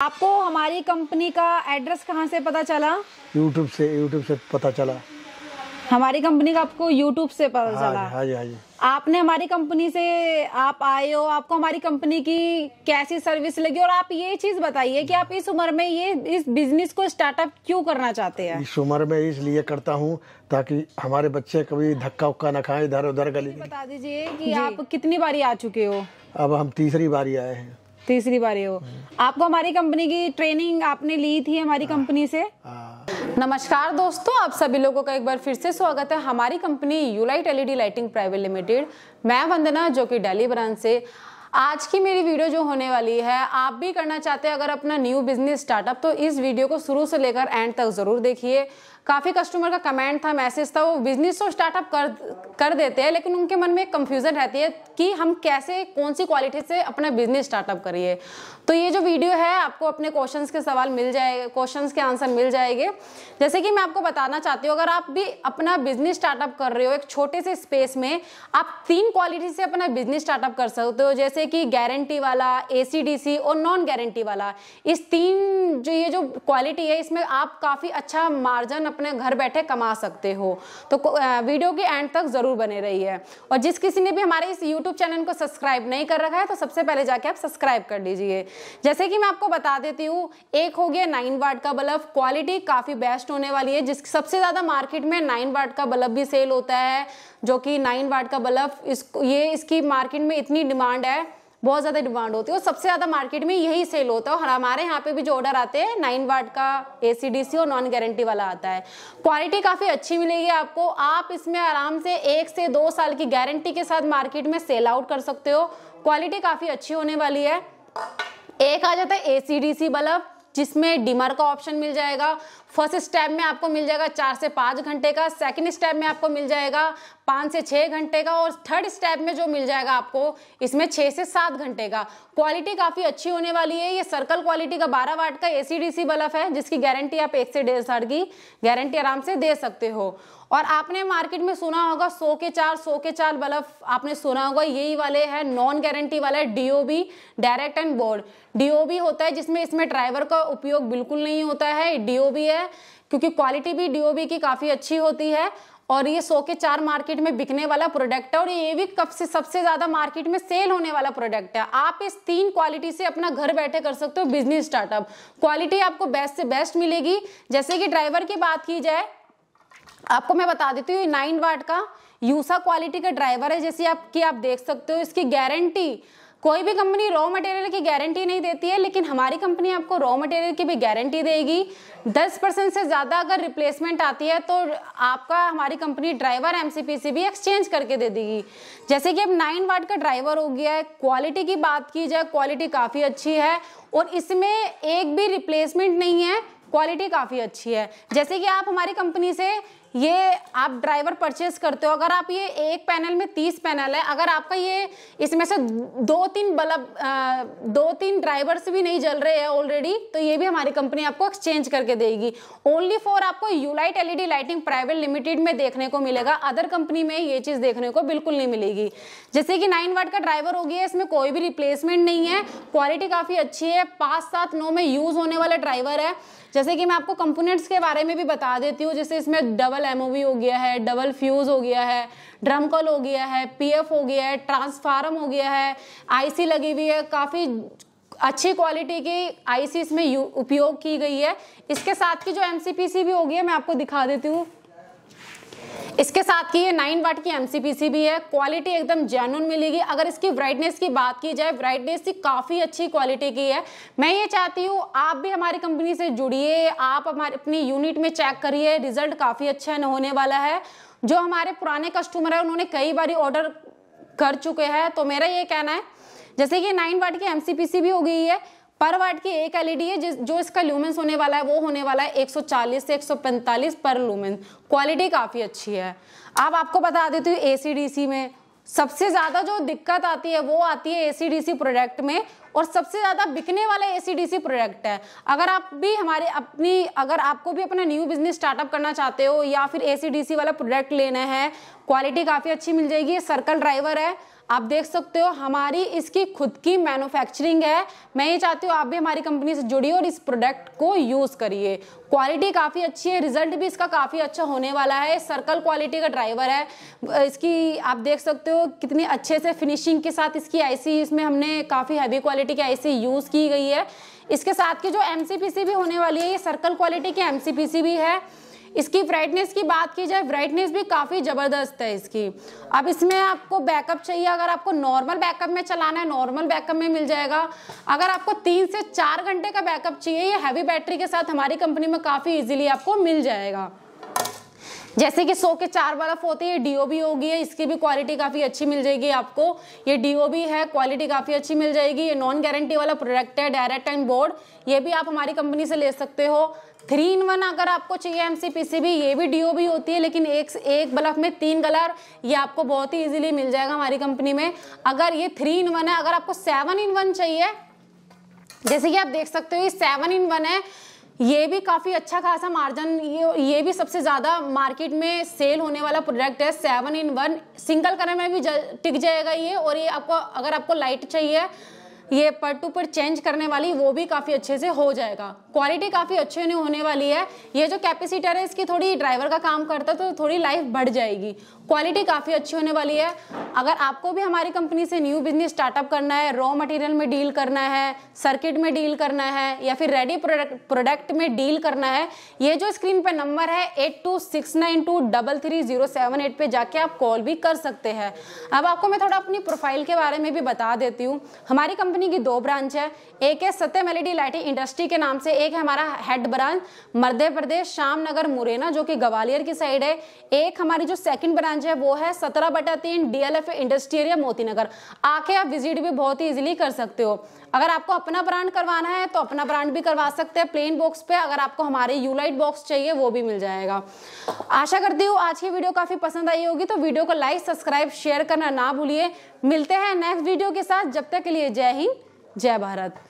आपको हमारी कंपनी का एड्रेस कहाँ से पता चला यूट्यूब से यूट्यूब से पता चला हमारी कंपनी का आपको यूट्यूब से पता हाँ चला हाँ जी हाँ जी आपने हमारी कंपनी से आप आए हो आपको हमारी कंपनी की कैसी सर्विस लगी और आप ये चीज बताइए कि आप इस उम्र में ये इस बिजनेस को स्टार्टअप क्यों करना चाहते हैं इस उम्र में इसलिए करता हूँ ताकि हमारे बच्चे कभी धक्का उक्का न खाए इधर उधर गली बता दीजिए कि आप कितनी बारी आ चुके हो अब हम तीसरी बारी आए हैं तीसरी बार हो आपको हमारी कंपनी की ट्रेनिंग आपने ली थी हमारी कंपनी हाँ। से हाँ। नमस्कार दोस्तों आप सभी लोगों का एक बार फिर से स्वागत है हमारी company Ulite LED lighting private limited मैं वंदना जो कि डेली ब्रांच से आज की मेरी वीडियो जो होने वाली है आप भी करना चाहते हैं अगर अपना न्यू बिजनेस स्टार्टअप तो इस वीडियो को शुरू से लेकर एंड तक ज़रूर देखिए काफ़ी कस्टमर का कमेंट था मैसेज था वो बिजनेस तो स्टार्टअप कर कर देते हैं लेकिन उनके मन में एक कंफ्यूजन रहती है कि हम कैसे कौन सी क्वालिटी से अपना बिजनेस स्टार्टअप करिए तो ये जो वीडियो है आपको अपने क्वेश्चन के सवाल मिल जाए क्वेश्चन के आंसर मिल जाएंगे जैसे कि मैं आपको बताना चाहती हूँ अगर आप भी अपना बिजनेस स्टार्टअप कर रहे हो एक छोटे से स्पेस में आप तीन क्वालिटी से अपना बिजनेस स्टार्टअप कर सकते हो जैसे कि गारंटी वाला ए और नॉन गारंटी वाला इस तीन जो ये जो क्वालिटी है इसमें आप काफ़ी अच्छा मार्जन अपने घर बैठे कमा सकते हो तो वीडियो के एंड तक ज़रूर बने रही है और जिस किसी ने भी हमारे इस यूट्यूब चैनल को सब्सक्राइब नहीं कर रखा है तो सबसे पहले जाके आप सब्सक्राइब कर लीजिए जैसे कि मैं आपको बता देती हूँ एक हो गया नाइन वाट का बल्ब क्वालिटी काफ़ी बेस्ट होने वाली है जिस सबसे ज़्यादा मार्केट में नाइन वाट का बल्ब भी सेल होता है जो कि नाइन वाट का बल्ब इस ये इसकी मार्केट में इतनी डिमांड है बहुत ज़्यादा डिमांड होती है और सबसे ज़्यादा मार्केट में यही सेल होता है और हमारे यहाँ पे भी जो ऑर्डर आते हैं नाइन वाट का ए और नॉन गारंटी वाला आता है क्वालिटी काफ़ी अच्छी मिलेगी आपको आप इसमें आराम से एक से दो साल की गारंटी के साथ मार्केट में सेल आउट कर सकते हो क्वालिटी काफ़ी अच्छी होने वाली है एक आ जाता है ए बल्ब जिसमें डिमर का ऑप्शन मिल जाएगा फर्स्ट स्टेप में आपको मिल जाएगा चार से पाँच घंटे का सेकंड स्टेप में आपको मिल जाएगा पाँच से छः घंटे का और थर्ड स्टेप में जो मिल जाएगा आपको इसमें छः से सात घंटे का क्वालिटी काफ़ी अच्छी होने वाली है ये सर्कल क्वालिटी का बारह वाट का ए सी बल्ब है जिसकी गारंटी आप एक से डेढ़ साल की गारंटी आराम से दे सकते हो और आपने मार्केट में सुना होगा सौ के चार सौ के चार बल्ब आपने सुना होगा यही वाले हैं नॉन गारंटी वाला DOB direct and board DOB होता है जिसमें इसमें ड्राइवर का उपयोग बिल्कुल नहीं होता है डीओबी है क्योंकि क्वालिटी भी डीओबी की काफ़ी अच्छी होती है और ये सौ के चार मार्केट में बिकने वाला प्रोडक्ट है और ये भी कब से सबसे ज़्यादा मार्केट में सेल होने वाला प्रोडक्ट है आप इस तीन क्वालिटी से अपना घर बैठे कर सकते हो बिजनेस स्टार्टअप क्वालिटी आपको बेस्ट से बेस्ट मिलेगी जैसे कि ड्राइवर की बात की जाए आपको मैं बता देती हूँ नाइन वाट का यूसा क्वालिटी का ड्राइवर है जैसे आप कि आप देख सकते हो इसकी गारंटी कोई भी कंपनी रॉ मटेरियल की गारंटी नहीं देती है लेकिन हमारी कंपनी आपको रॉ मटेरियल की भी गारंटी देगी 10 परसेंट से ज़्यादा अगर रिप्लेसमेंट आती है तो आपका हमारी कंपनी ड्राइवर एम सी भी एक्सचेंज करके दे देगी जैसे कि अब 9 वाट का ड्राइवर हो गया है क्वालिटी की बात की जाए क्वालिटी काफ़ी अच्छी है और इसमें एक भी रिप्लेसमेंट नहीं है क्वालिटी काफ़ी अच्छी है जैसे कि आप हमारी कंपनी से ये आप ड्राइवर परचेज करते हो अगर आप ये एक पैनल में तीस पैनल है अगर आपका ये इसमें से दो तीन बल्ब दो तीन ड्राइवर्स भी नहीं जल रहे हैं ऑलरेडी तो ये भी हमारी कंपनी आपको एक्सचेंज करके देगी ओनली फॉर आपको Ulite LED lighting private limited में देखने को मिलेगा अदर कंपनी में ये चीज़ देखने को बिल्कुल नहीं मिलेगी जैसे कि नाइन वाट का ड्राइवर हो गया इसमें कोई भी रिप्लेसमेंट नहीं है क्वालिटी काफ़ी अच्छी है पाँच सात नौ में यूज़ होने वाला ड्राइवर है जैसे कि मैं आपको कंपोनेंट्स के बारे में भी बता देती हूँ जैसे इसमें डबल डबल एम हो गया है डबल फ्यूज़ हो गया है ड्रम कल हो गया है पीएफ हो गया है ट्रांसफार्म हो गया है आईसी लगी हुई है काफ़ी अच्छी क्वालिटी की आईसी इसमें उपयोग की गई है इसके साथ की जो एमसीपीसी भी होगी है मैं आपको दिखा देती हूँ इसके साथ की ये नाइन वाट की एमसीपीसी भी है क्वालिटी एकदम जेनुअन मिलेगी अगर इसकी ब्राइटनेस की बात की जाए ब्राइटनेस की काफ़ी अच्छी क्वालिटी की है मैं ये चाहती हूँ आप भी हमारी कंपनी से जुड़िए आप हमारे अपनी यूनिट में चेक करिए रिजल्ट काफ़ी अच्छा होने वाला है जो हमारे पुराने कस्टमर है उन्होंने कई बार ऑर्डर कर चुके हैं तो मेरा ये कहना है जैसे कि नाइन वाट की एम भी हो गई है पर वाट की एक एलईडी है जिस जो इसका ल्यूमेंस होने वाला है वो होने वाला है 140 से 145 पर लूमेंस क्वालिटी काफ़ी अच्छी है अब आपको बता देती हूँ सी में सबसे ज़्यादा जो दिक्कत आती है वो आती है एसीडीसी प्रोडक्ट में और सबसे ज़्यादा बिकने वाला सी प्रोडक्ट है अगर आप भी हमारे अपनी अगर आपको भी अपना न्यू बिजनेस स्टार्टअप करना चाहते हो या फिर सी वाला प्रोडक्ट लेना है क्वालिटी काफ़ी अच्छी मिल जाएगी सर्कल ड्राइवर है आप देख सकते हो हमारी इसकी खुद की मैन्युफैक्चरिंग है मैं ये चाहती हूँ आप भी हमारी कंपनी से जुड़िए और इस प्रोडक्ट को यूज़ करिए क्वालिटी काफ़ी अच्छी है रिजल्ट भी इसका काफ़ी अच्छा होने वाला है सर्कल क्वालिटी का ड्राइवर है इसकी आप देख सकते हो कितनी अच्छे से फिनिशिंग के साथ इसकी आईसी इसमें हमने काफ़ी हैवी क्वालिटी की आईसी यूज़ की गई है इसके साथ की जो एम भी होने वाली है ये सर्कल क्वालिटी की एम भी है इसकी ब्राइटनेस की बात की जाए ब्राइटनेस भी काफ़ी ज़बरदस्त है इसकी अब इसमें आपको बैकअप चाहिए अगर आपको नॉर्मल बैकअप में चलाना है नॉर्मल बैकअप में मिल जाएगा अगर आपको तीन से चार घंटे का बैकअप चाहिए ये हैवी बैटरी के साथ हमारी कंपनी में काफ़ी ईजिली आपको मिल जाएगा जैसे कि सो के चार बल्ब होते हैं ये डी डीओबी होगी है इसकी भी क्वालिटी काफ़ी अच्छी मिल जाएगी आपको ये डीओबी है क्वालिटी काफ़ी अच्छी मिल जाएगी ये नॉन गारंटी वाला प्रोडक्ट है डायरेक्ट एंड बोर्ड ये भी आप हमारी कंपनी से ले सकते हो थ्री इन वन अगर आपको चाहिए एम सी पी सी भी ये भी डीओ भी होती है लेकिन एक एक बल्ब में तीन कलर ये आपको बहुत ही इजीली मिल जाएगा हमारी कंपनी में अगर ये थ्री इन वन है अगर आपको सेवन इन वन चाहिए जैसे कि आप देख सकते हो ये सेवन इन वन है ये भी काफ़ी अच्छा खासा मार्जिन ये ये भी सबसे ज़्यादा मार्केट में सेल होने वाला प्रोडक्ट है seven in one single colour में भी टिक जाएगा ये और ये आपको अगर आपको लाइट चाहिए ये पर टू पर चेंज करने वाली वो भी काफ़ी अच्छे से हो जाएगा क्वालिटी काफ़ी अच्छे नहीं होने वाली है ये जो कैपेसिटर है इसकी थोड़ी ड्राइवर का काम करता है तो थोड़ी लाइफ बढ़ जाएगी क्वालिटी काफ़ी अच्छी होने वाली है अगर आपको भी हमारी कंपनी से न्यू बिजनेस स्टार्टअप करना है रॉ मटेरियल में डील करना है सर्किट में डील करना है या फिर रेडी प्रोडक्ट प्रोडक्ट में डील करना है ये जो स्क्रीन पर नंबर है eight two six nine two double three zero seven eight पर जाके आप कॉल भी कर सकते हैं अब आपको मैं थोड़ा अपनी प्रोफाइल के बारे में भी बता देती हूँ हमारी कंपनी की दो ब्रांच है एक है सत्यम मेलेडी लाइटिंग इंडस्ट्री के नाम से एक एक है हमारा हेड ब्रांच मध्य प्रदेश श्याम नगर मुरैना जो कि ग्वालियर की साइड है एक हमारी जो सेकंड ब्रांच है वो है सत्रह बटा तीन डीएलएफ इंडस्ट्री एरिया मोती नगर आके आप विजिट भी बहुत ही इजिली कर सकते हो अगर आपको अपना ब्रांड करवाना है तो अपना ब्रांड भी करवा सकते हैं प्लेन बॉक्स पे अगर आपको हमारे यूलाइट बॉक्स चाहिए वो भी मिल जाएगा आशा करती हूँ आज की वीडियो काफी पसंद आई होगी तो वीडियो को लाइक सब्सक्राइब शेयर करना ना भूलिए मिलते हैं नेक्स्ट वीडियो के साथ जब तक के लिए जय हिंद जय भारत